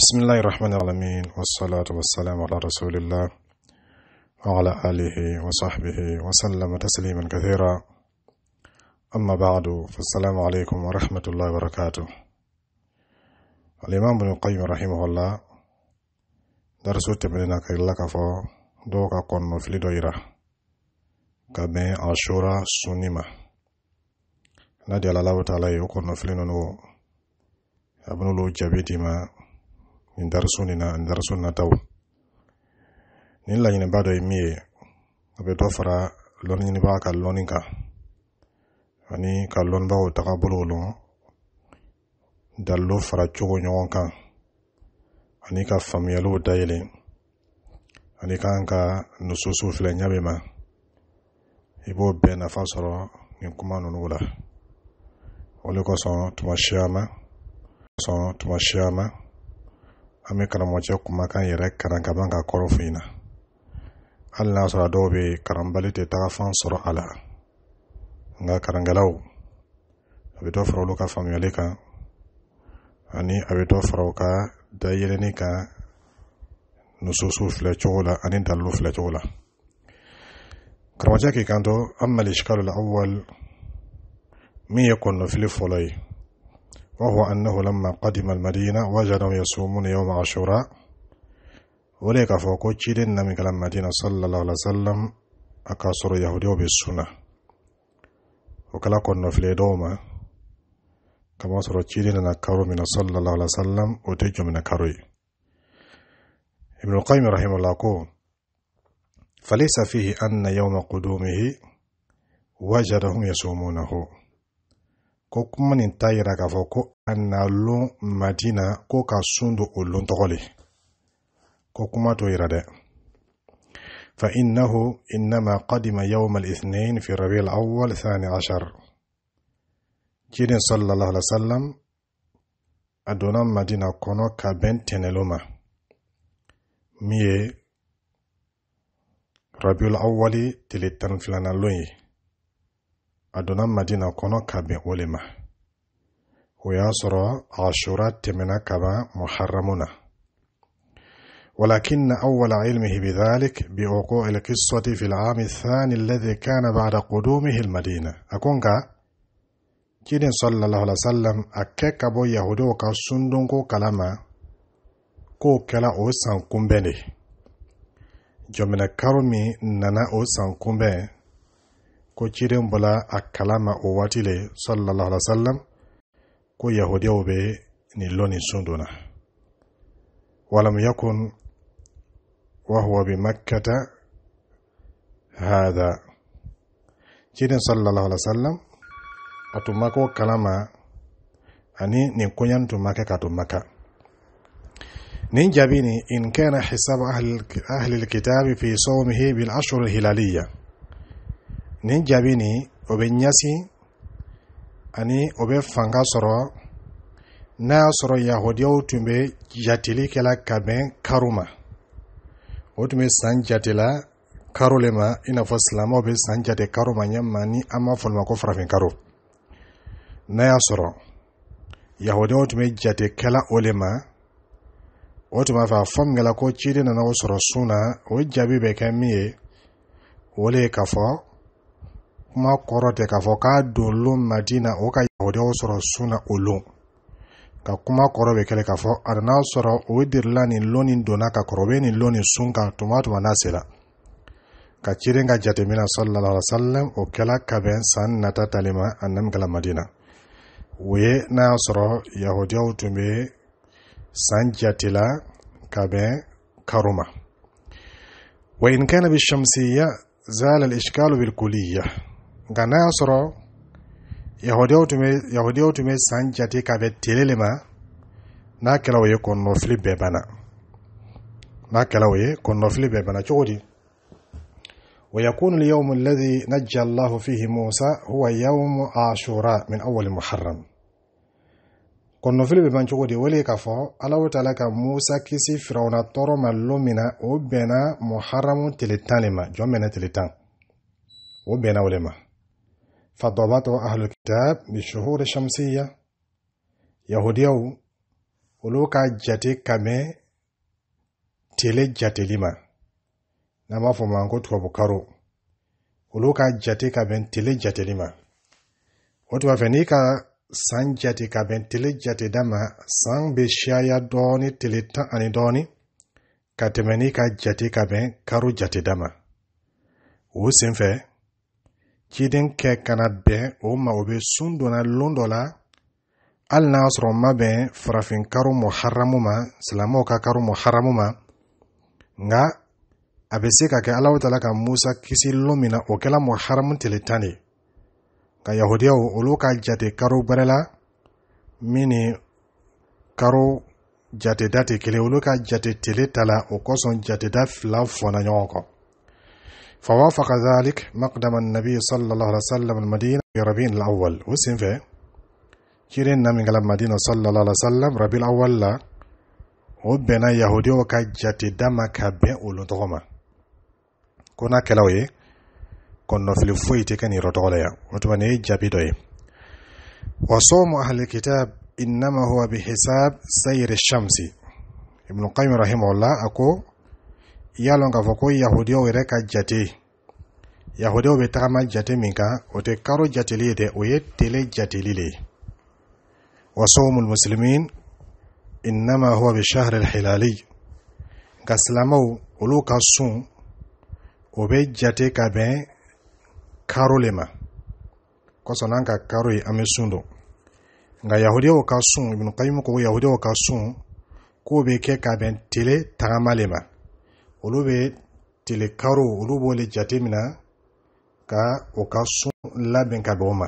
بسم الله الرحمن الرحيم والصلاة والسلام على رسول الله وعلى آله وصحبه وسلم تسليما كثيرا أما بعد فالسلام عليكم ورحمة الله وبركاته الإمام بن القيم رحمه الله درس تبنينا كيلا كفو دوكا كون في دويرة كبين عشورة سنما نادي على الله تعالى يكون في لنو أبنو جبيتي ما ni darasuni na darasun nataw nin laɲiniba dɔ ye min ye a bɛ dɔ fara lɔnniɲiniba ka lɔnni kan ani ka lɔnnibaw taga bolow lɔn dalilo fara cogo ɲɔgɔn kan ani ka faamuyaliw dayɛlɛ ani kan ka nususu filɛ ɲa bɛ ma i b'o bɛɛ nafa sɔrɔ nin kuma ninnu la o le kosɔn tuma siyama sɔn tuma siyama an bɛ karamɔgɔcɛ kumakan yɛrɛ kalan ka ban ka kɔrɔ fɔ in na hali n'a sɔrɔ dɔw bɛ kalanbali tɛ taga fan sɔrɔ a la nka kalankɛlaw a bɛ dɔ fara olu ka faamuyali kan ani a bɛ dɔ fara u ka dayɛlɛnni kan nususu filɛ cogo la ani dalilu filɛ cogo la karamɔgɔcɛ k'i kanto an malisi min ye kɔnɔnafili fɔlɔ ye وهو أنه لما قدم المدينة وجدهم يصومون يوم عاشوراء وليك فوقو تشيرين كلام المدينة صلى الله عليه وسلم أكاسر يهودي بالسنة وكلا كنا في دوما كما سر تشيرين نكارو من صلى الله عليه وسلم وتجو من كاروي ابن القيم رحمه الله قول فليس فيه أن يوم قدومه وجدهم يصومونه ko kuma nin t'a yira k'a fɔ ko a na lon madina ko ka sun don o lon tɔgɔ le ko kuma t'o yira dɛ فإنه إنما قدم يوم الاثنين في ربيع الأول ثاني عشر جيرين صلى الله عليه وسلم أدونا مدينة كونو كابن تنلوما مي ربيع الأول تلتن فلانا لوني a madina kɔnɔ ka bɛn o le ma o y'a sɔrɔ ashura tɛmɛna ka ban muharamu na ولكن أول علمه بذلك بوقوع القصة في العام الثاني الذي كان بعد قدومه المدينة أكونكا كين صلى الله عليه وسلم أكيكا أبو يهودوكا سندونكو كلاما كو كلا أوسان كمبني جمنا كرمي ننا أوسان كمبني ko ciden bɔla a kalama o waati le sallallahu alaihi wasallam ko yahudiyaw be ni loni sunduna sun donna walam yakun huwa bi makkata hada ciden sallallahu alaihi wasallam a tun ma ani ni koɲa tun ma ka tun maka nin jaabi nin in kana hisabu ahli alkitabi fi sawmihi bil ashhur alhilaliya nin jaabi nin o bɛ ɲɛsin ani o bɛ fanga sɔrɔ n'a y'a sɔrɔ yahudiyaw tun bɛ jatelikɛla ka bɛn karo ma o tun bɛ san jatila karo le ma i n'a fɔ silamɛw bɛ san jate karo ma ɲɛ ni an b'a fɔ ma ko farafin karo n'a y'a sɔrɔ yahudiyaw tun bɛ jatekɛla o le ma o tun b'a fɔ a fɔ min kɛra ko ciden nana o sɔrɔ sun na o jaabi bɛ kɛ min ye o le ye k'a fɔ kuma kɔrɔ tɛ k'a fɔ k'a don lon madina o ka yahudiyaw sɔrɔ sun na o lon ka kuma kɔrɔ bɛ kɛlɛ k'a fɔ a n'a sɔrɔ o dirila nin lon nin donna ka kɔrɔ be bɛ nin lon nin sun kan tuma tuma n'a sera ka cirin ka jateminɛ sallallahu alaihi wasallam o kɛla ka bɛn san nata tali ma a nami kala madina o ye n'a y'a sɔrɔ yahudiyaw tun bɛ san jate la ka bɛn karo wa in kana bi shamsiya zala al-ishkalu bil kuliyya nga naya soro yahudiyawo tume sanjati kabe telele ma na kelawo ye konnofili be bana na kelawo ye konnofili be bana cogo di wa yakunu lyaumu alladhi najja allahu fihi musa huwa yaumu ashura min awali muharram konnofili be ban cogo di wole ye ka fo alahu taala ka musa kisi firawna toro ma lomina wo bena muharramu tele tan le ma jon bena tele tan wo bena wo le ma فضبطه أهل الكتاب بالشهور الشمسية يهوديو ولوكا جاتي كامي tele jatelima n'an b'a fɔ o ma ko tubabukaro olu ka jate ka bɛn tele jateli ma o tuma fɛ n'i ka san jate ka bɛn tele jateda ma san bɛ caya dɔɔni tele tan ani dɔɔni ka tɛmɛ n'i ka jate ka karo jateda ma o ciden kɛ kana bɛn o ma o be sun donna loon dɔ la hali n'a sɔrɔ ma bɛn farafin karo muharamu ma silamaw ka karo muharamu ma nka a be se ka kɛ alaw ta ka musa kisi lɔn min na o kɛla muharamu haramu tele tan de ka yahudiyaw olu ka jate karo bɛrɛ la min ni karo jateda te kelen olu ka jate tele ta la o kosɔn jateda fila fɔna ɲɔgɔn kɔ فوافق ذلك مقدم النبي صلى الله عليه وسلم المدينة في ربيع الأول وسن في كيرين قلب مدينة صلى الله عليه وسلم ربيع الأول لا وبنا يهودي وكجت دمك بأولو تغمى كنا كلاوي كنا في الفويت تكني رتغليا وتمني جابي دوي وصوم أهل الكتاب إنما هو بحساب سير الشمس ابن القيم رحمه الله أقول y'a lɔn k'a fɔ ko yahudiyaw yɛrɛ ka jate yahudiyaw bɛ tagama jate min kan o tɛ karo jateli ye dɛ o ye tele jateli le ye wa sawmul muslimin innama huwa bi shahri alhilali nka silamaw olu ka sun o bɛ jate ka bɛn karo le ma kosɔn n'an ka karo ye an bɛ sun don nka yahudiyaw ka sun ibn qayyim ko yahudiyaw ka sun k'o bɛ kɛ ka bɛn tele tagama le ma olu be tile karo olu b'o le jate min ka o ka sun labɛn ka bɛn o ma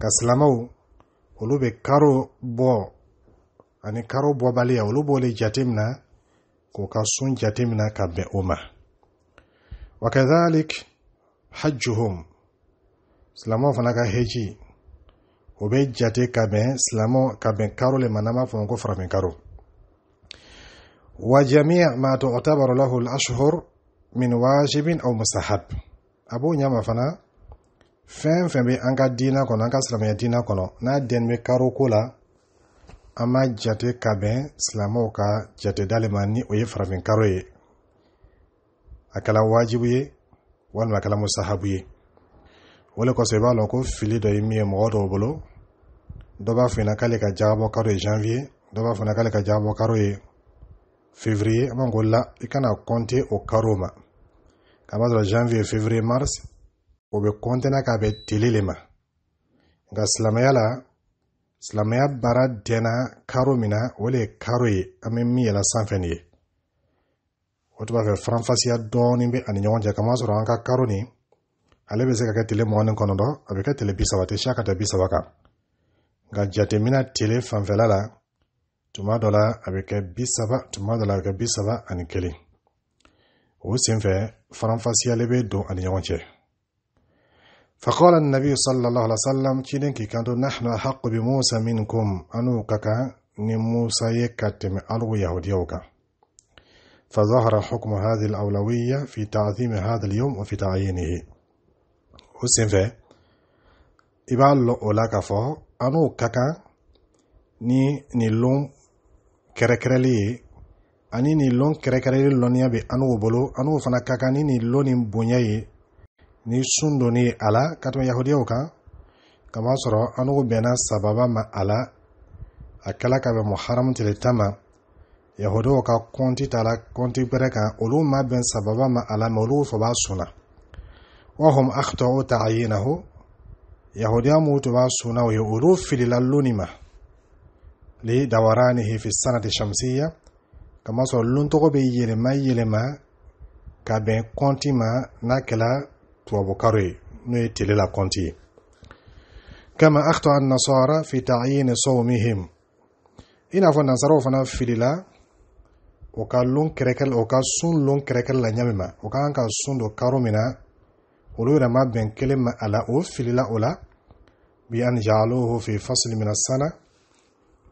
ka silamɛw olu be karo bɔ ani karo bɔbaliya olu b'o le jate min k'o ka sun jate min ka bɛn o ma wakadhalik hajjuhum silamɛw fana ka heji o bɛ jate ka bɛn silamɛw ka bɛn karo le ma n'an b'a fɔ ma ko farafin karo وجميع ما تعتبر له الأشهر من واجب أو مستحب أبو نعم فنا فين فين بي أنك دينا كنا أنك سلام يا دينا كنا نا دين بي كارو كولا أما جاتي كابين سلامو كا جاتي داليماني ويفر من كاروي أكلا واجب يي والما أكلا مستحب يي ولكو سيبا لنكو فيلي دو يمي مغوط وبلو دوبا فينا كالي كا جابو كارو جانفي دوبا فينا كالي كا جابو كارو يي février mangola b'o la i e kana kɔnte o karo ma k'a b'a janvier février mars o bɛ kɔnte na k'a bɛ tile le ma nka silamɛya la silamɛya baara dɛnna karo min na o le ye karo ye an bɛ min yɛlɛ sanfɛ nin ye o tun b'a fɛ faranfasiya dɔɔnin bɛ ani ɲɔgɔn cɛ kama sɔrɔ an ka karo nin ale be se ka kɛ tile mugan ni kɔnɔntɔn a bɛ kɛ tele bi saba tɛ siya ka taa bi kan nka jateminɛ tile fanfɛla la tuma dɔ la a bɛ kɛ bi saba tuma dɔ la a bɛ kɛ bi saba ani kelen o sen fɛ faranfasiyalen bɛ don ani ɲɔgɔn cɛ فقال النبي صلى الله عليه وسلم تشيلين كي نحن أحق بموسى منكم أنو كاكا ni Musa ye ka tɛmɛ aligu yahudiyaw فظهر حكم هذه الأولوية في تعظيم هذا اليوم وفي تعيينه وسنفة إبا لو أولا كفو أنو كاكا ني nin lon kɛrɛkɛrɛli ye ani nin lɔn kɛrɛkɛrɛli lɔnniya bɛ an bolo an fana ka kan ni nin lɔn nin bonya ye ni sun donni ye a la ka tɛmɛ yahudiyaw kan kamasɔrɔ an n'o bɛnna sababa ma a la a kɛla ka bɛn muharamu tile tan ma yahudiyaw ka kɔnti t'a la kɔnti bɛrɛ kan olu ma bɛn sababa ma a la mɛ olu faba sunna wahum akhtau ta'yinahu yahudiya mu tun b'a sunna o ye olu filila lonni ma لدورانه في السنة الشمسية كما سولون تغو بي يلما يلما كابين كونتي ما ناكلا توابو كاري نوي تللا كونتي كما أخطأ النصارى في تعيين صومهم إن أفو النصارى فنا في للا وكا لون كريكل وكا سون لون كريكل لا نيمما وكا أنكا سون دو كارو منا ولو ما بين كلمة على أوف في للا أولا بأن جعلوه في فصل من السنة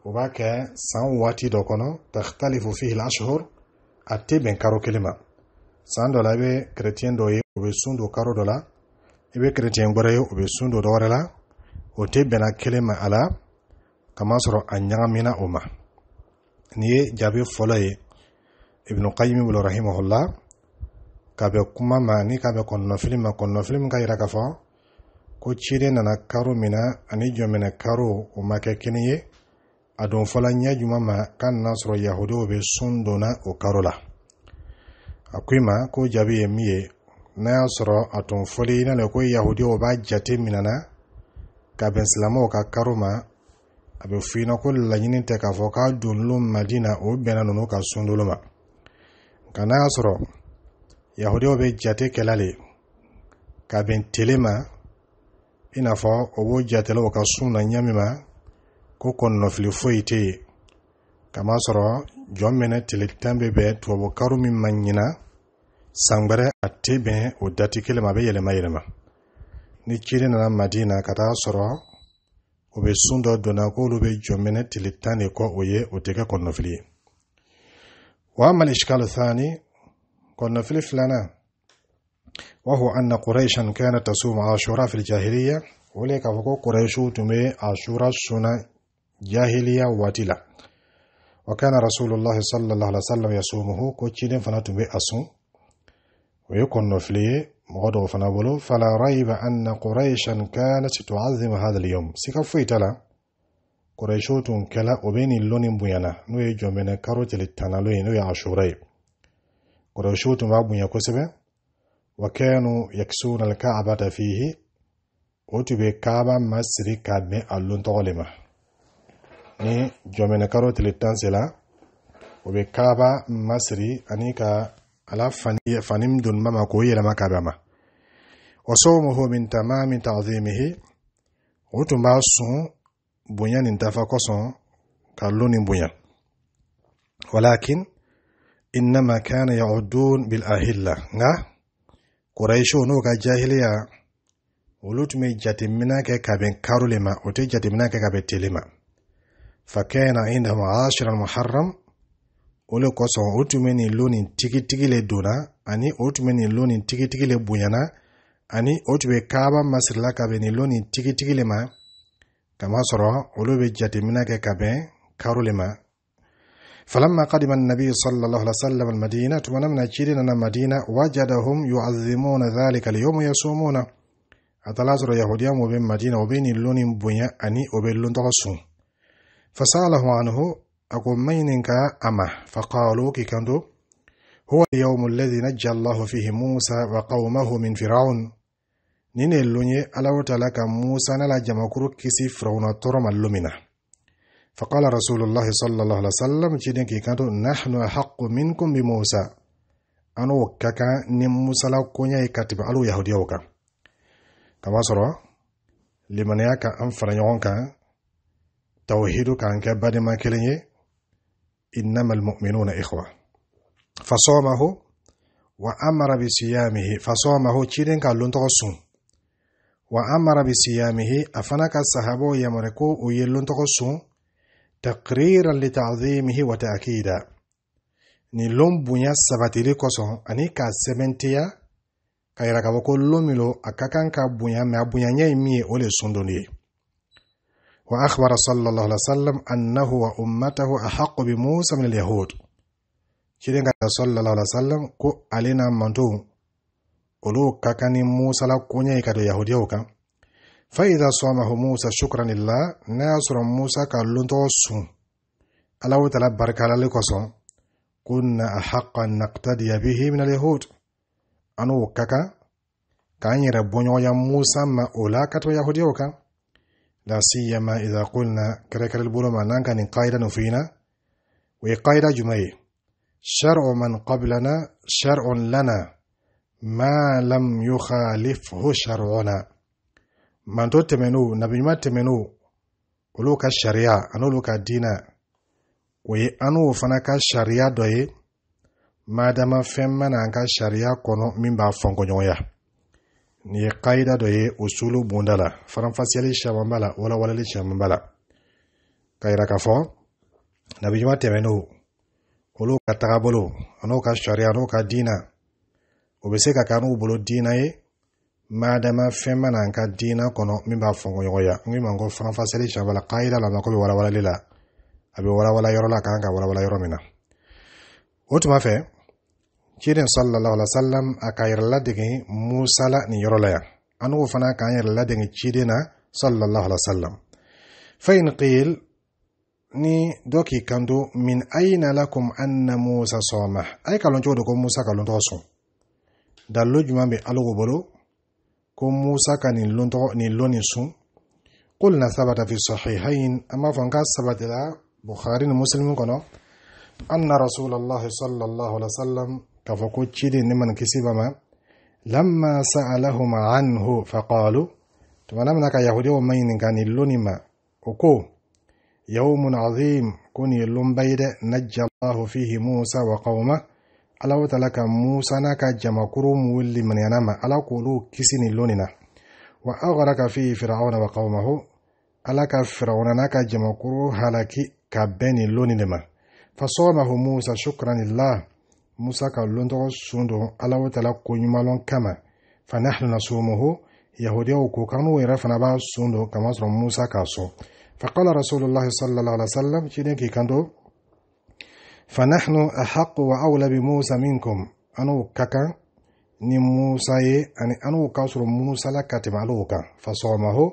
o b'a kɛ san waati dɔ kɔnɔ takhtalifu fihi al-ashhur a tɛ bɛn karo kelen ma san dɔ la i bɛ kerecɛn dɔ ye o bɛ sun don karo dɔ la i bɛ kerecɛn wɛrɛ ye o bɛ sun don dɔ la o tɛ bɛnna kelen ma a la kamasɔrɔ a ɲagamina o ma nin ye jaabi fɔlɔ ye ibnu qayim bolo rahimahullah ka bɛ kuma ma ni ka bɛ kɔnɔnafili ma kɔnɔnafili min ka yira ka fɔ ko ciden nana karo min na ani jɔn minɛ karo o ma kɛ kelen ye a don fɔla ɲɛ juman ma kan nana sɔrɔ yahudiw bɛ sun donna o karo la a ko i ma ko jaabi ye min ye n'a y'a sɔrɔ a tun fɔli i nana ko yahudiw b'a jate minana ka bɛn silamɛw ka karo ma a bɛ fɔ i na ko laɲini tɛ k'a fɔ k'a donlo madina o bɛnna ninnu ka sundolo ma nka n'a y'a sɔrɔ yahudiw bɛ jate kɛla le ka bɛn tele ma i n'a fɔ o b'o jatelaw ka sun na ɲɛ ma ko kɔnɔnɔfili foyi tɛ yen kama sɔrɔ jɔn mɛnɛ tile tan bɛ bɛn tubabu karo min ma ɲina san a tɛ bɛn o dati kelen ma a bɛ yɛlɛma yɛlɛma ni ciden nana madina ka taa sɔrɔ u bɛ sun dɔ donna k'olu be jɔn mɛnɛ tile tan de kɔ o ye o tɛ kɛ kɔnɔnɔfili ye wa mali shikalo thani kɔnɔnɔfili filanan وهو أن قريشا كانت تصوم عاشوراء في الجاهلية وليك فوق قريش تمي عاشوراء سنة جاهلية واتلا وكان رسول الله صلى الله عليه وسلم يصومه كوتشين فناتو بي أصوم ويكون نفلي مغدو فنابولو فلا ريب أن قريشا كانت تعظم هذا اليوم سيكفوي تلا قريشوتون كلا وبيني اللون بيانا نوي جومينا كاروت للتانالوي نوي عشوري قريشوتون بابو يكسبه وكانوا يكسون الكعبة فيه وتبي كعبة مصري كادمي اللون تغلمه ni jɔmɛnɛ karo tile tan sela o bɛ kaaba masiri ani ka ala fani fani doni ba ma k'o yɛlɛma kaaba ma o sawmuhu min tamami ta'zimihi o tun b'a sun bonya nin tafa kosɔn ka lo nin bonya walakin innama kana ya'udun bil ahilla nga quraishu n'o ka jahiliya olu tun bɛ jateminɛ kɛ ka bɛn karo le ma o tɛ jateminɛ kɛ ka bɛn tele ma fakana indahum ashra muharram o le kosɔn o tun dona nin lo nin tigitigi le donna ani o tun bɛ nin lo nin tigitigi le bonyana ani o tun bɛ kaaba masirila ka bɛn nin lo nin tigitigi le ma kamasɔrɔ olu bɛ jateminɛ kɛ ka bɛn karo le ma فلما قدم النبي صلى الله عليه وسلم المدينة ونمنا جيرنا مدينة وجدهم يعظمون ذلك اليوم يصومون أتلازر يهوديا وبين مدينة وبين اللون بنيا أني فسأله عنه أقوم مينك أما فقالوا كي كندو هو اليوم الذي نجى الله فيه موسى وقومه من فرعون نين اللوني ألوت لك موسى نلا جمكرو كسي فرعون ترم اللومنا فقال رسول الله صلى الله عليه وسلم كي كندو نحن أحق منكم بموسى أنو كاكا نموسى لو كاتب ألو يهوديوكا كما سرى لمن يكا أنفر يونكا tawhidu k'an kɛ badema kelen ye mu'minuna ikhwa ihwa fasomahu wa amara bisiyamihi fasomahu ciden k'a lontɔgɔ sun wa amara bisiyamihi a fana ka sahabo yamare ko u ye lontɔgɔ sun taqriran ta'zimihi wa takida ni lon bonya sabatili kosɔn ani k'a sementia ka yira k'a fɔ ko lon min lo a ka kan ka bonya mɛ a bonyaya min ye o le sundonni ye وأخبر صلى الله عليه وسلم أنه وأمته أحق بموسى من اليهود كيرين صلى الله عليه وسلم كو علينا منتو أولو كاكاني موسى لكوني كدو يهوديوكا فإذا صامه موسى شكرا لله ناصر موسى كاللونتو سون ألاو تلا بركة لكوسون كنا أحق أن نقتدي به من اليهود أنو كاكا كان ربونيو يا موسى ما أولا كتو يهوديوكا la siyama idha qulna kare kare buro mananka nin qaidan fina wa qaida jumai shar'u man qablana shar'un lana ma lam yukhalifhu shar'una man to temenu nabi ma temenu olu ka sharia anolu ka dina wa ye an n'o fana ka sariya dɔ ye madama femma mana sharia kono sariya kɔnɔ min b'a fɔnkɔɲɔgɔnya nin ye kaida dɔ ye usulu bonda la faranfasiyali caman b'a la walawalali caman b'a la k'a yira k'a fɔ nabijuma tɛmɛnenw olu ka tagabolo an'u ka sariya an'u ka diina o bɛ se ka kɛ n'u bolo diina ye maadama fɛn mana n ka diina kɔnɔ min b'a fɔnkɔɲɔgɔnya n ko i ma ko faranfasiyali caman b'a la kaida la ko bɛ walawalali la a bɛ walawala yɔrɔ la k'an ka walawala yɔrɔ min na o tuma fɛ kiren sallallahu alaihi wasallam a kair yɛrɛ ladege musa la ni yoro la anu fana k'an yɛrɛ ladege ciden sallallahu alaihi wasallam fain qil ni doki kandu min aina lakum anna musa soma ay kalon cogo de ko musa ka lontɔgɔ sɔn dalilo juman bɛ alago bolo ko musa ka nin lontɔgɔ ni lo nin sun قلنا ثبت في الصحيحين أما فانك ثبت بخاري ومسلم كنا أن رسول الله صلى الله عليه وسلم k'a fɔ ko ciden ni manikisi ba ma lamma sa'alahum anhu faqalu tumana mina ka yahudiyaw ma ɲininka nin loni ma o ko yawmun azim ko nin ye lonba ye dɛ najja allahu fihi musa wa qawma ala wo tala ka musa n'a ka jamakuru mu limaniyana ma ala k'olu kisi nin loni na wa aghraka fihi fir'auna wa qawmahu ala ka fir'auna n'a ka jamakuru halaki ka bɛn nin loni de ma fasamahu musa shukran lillah musa ka lontɔgɔ sun don alaw tala koɲumanlɔn kama fanahnu nasumuhu yahudiyaw ko kanu n'u yɛrɛ fana b'a sun don kamasɔrɔ musa k'a sɔn faqala rasulullahi sallallahu alaihi wasallam ciden k'i kanto fanahnu ahaqu wa awla bi musa minkum an'u ka kan ni musa ye ani an'u ka sɔrɔ musa la ka tɛmɛ al'u kan fasɔmahu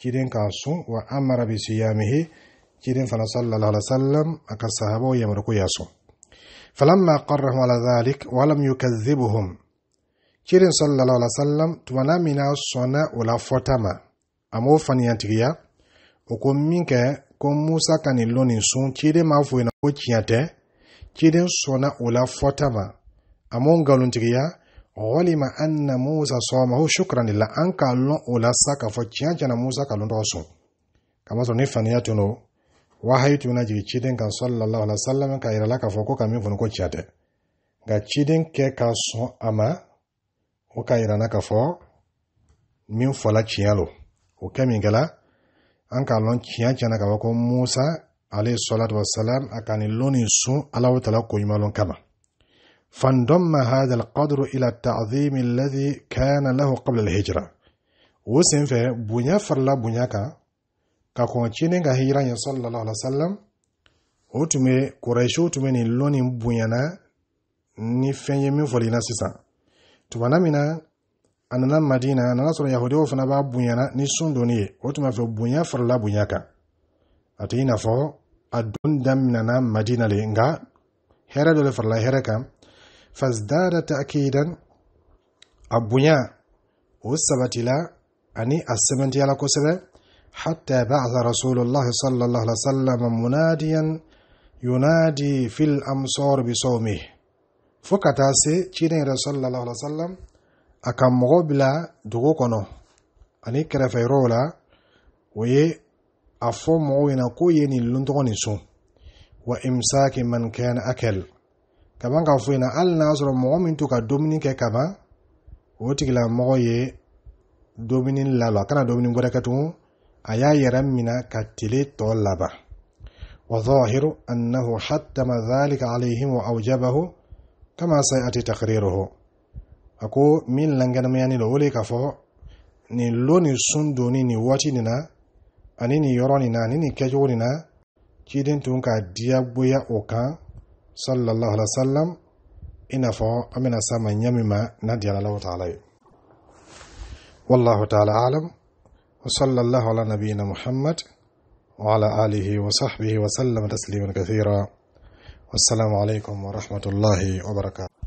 ciden k'a sun wa amara bi siyamihi ciden fana sallallahu alaihi wasallam a ka sahabaw ko y'a sɔn falamma qarrahum ala dhalik walam yukadhibuhum cirin sallallahu alaihi wasallam tumana min na sɔnna o la fɔtama a m'o faniyatigiya o ko minkɛ ko musa ka nin lɔ nin sun ciden m'a fɔ yen ko tiɲɛ tɛ ciden sɔnna o la fɔtama a m'o nkalontigiya walima anna musa sɔmahu shukran la an k'a lɔn o la sa k'a fɔ tiɲɛ tiɲɛna musa ka lɔn tɔgɔ sɔn kamasɔrɔ ni faniya tun don wahayituna jigi ciden kan sallallahu alaihi wasallam ka yirala k'a fɔ ko ka min fɔni ko tiɲɛ tɛ nka ciden ka sɔn a o ka yirana k'a fɔ min fɔla tiɲɛ lo o kɛ min kɛla an k'a lɔn tiɲɛ tiɲɛna k'a fɔ ko musa alayhi salatu wasalam a ka nin lɔnni sun talako taala koɲumanlɔn kama فانضم هذا القدر إلى التعظيم الذي كان له قبل الهجرة وسنفه بنيا فرلا بنيا كان ka kɔn cini ka hijira ɲɛ sallallahu alaihi wasallam o tun bɛ kurɛsiw tun bɛ nin lɔnni bonyana ni fɛn ye min fɔli na sisan tumana min na a nana madina a nana sɔrɔ yahudiyaw fana b'a bonyana ni sun donni ye o tun b'a fɛ bonya farala bonya kan a tɛ i n'a fɔ a don daminɛna madina le nka hɛrɛ dɔ de farala hɛrɛ kan fasdada ta'kidan a bonya o sabatila ani a sɛbɛntiyala kosɛbɛ حتى بعث رسول الله صلى الله عليه وسلم مناديا ينادي في الأمصار بصومه fokatase ciden sallallahu alaihi wasallam akan mɔgɔ bila dugu kɔnɔ ani kɛrɛfɛ yɔrɔw la o ye a fɔ mɔgɔw ɲɛna k'o ye nin lontɔgɔ nin sun wa imsaki man kana akal kaban k'a fɔ ɲɛna hali n'a sɔrɔ mɔgɔ a y'a yɛrɛ mina ka tile tɔɔ laban وظاهر أنه حتم ذلك عليهم وأوجبه كما سيأتي تقريره أكو من لنجن مياني لولي كفو ni loni sun doni ni wati na ani ni yɔrɔ nin na ani ni kɛcogo nin na ciden tun ka diya bonya o kan sallallahu alaihi wasallam i n'a fɔ an bena sama ma ɲɛ min ma n'a diyara ta'ala ye wallahu ta'ala alam وصلى الله على نبينا محمد وعلى آله وصحبه وسلم تسليما كثيرا والسلام عليكم ورحمة الله وبركاته